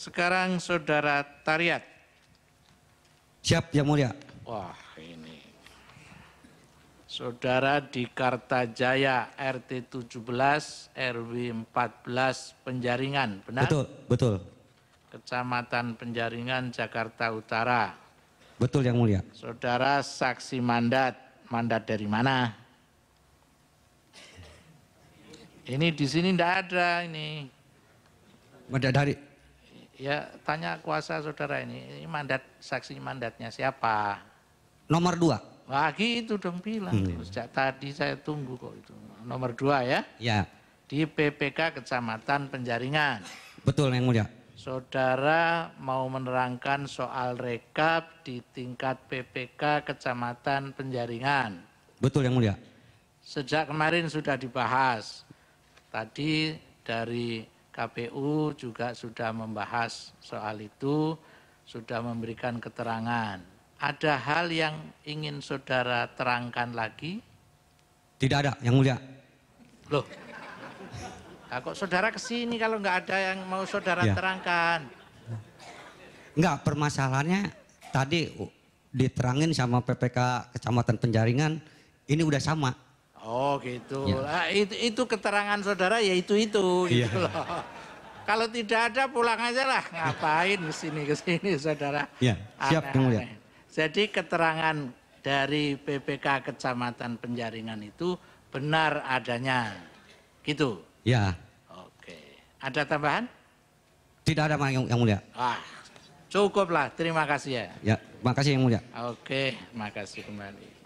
Sekarang saudara Tariat. Siap, Yang Mulia. Wah, ini. Saudara di Kartajaya RT 17 RW 14 Penjaringan, benar? Betul, betul. Kecamatan Penjaringan Jakarta Utara. Betul, Yang Mulia. Saudara saksi mandat. Mandat dari mana? Ini di sini tidak ada ini. Mandat dari Ya tanya kuasa saudara ini, ini mandat saksi mandatnya siapa? Nomor dua. Lagi itu dong bilang, hmm. sejak tadi saya tunggu kok itu. Nomor dua ya? Ya. Di PPK Kecamatan Penjaringan. Betul yang mulia. Saudara mau menerangkan soal rekap di tingkat PPK Kecamatan Penjaringan. Betul yang mulia. Sejak kemarin sudah dibahas. Tadi dari KPU juga sudah membahas soal itu, sudah memberikan keterangan. Ada hal yang ingin saudara terangkan lagi? Tidak ada, yang mulia. Loh, nah, kok saudara kesini kalau nggak ada yang mau saudara ya. terangkan? Enggak, permasalahannya tadi diterangin sama PPK Kecamatan Penjaringan, ini udah sama Oh gitu. Ya. Ah, itu, itu keterangan saudara ya itu itu gitu iya. loh. Kalau tidak ada pulang aja lah ngapain ke sini ke sini saudara. Ya. Siap yang mulia Jadi keterangan dari PPK Kecamatan Penjaringan itu benar adanya. Gitu. Ya. Oke. Ada tambahan? Tidak ada yang, yang mulia. Ah, cukuplah. Terima kasih ya. Ya, makasih yang mulia. Oke, makasih kembali.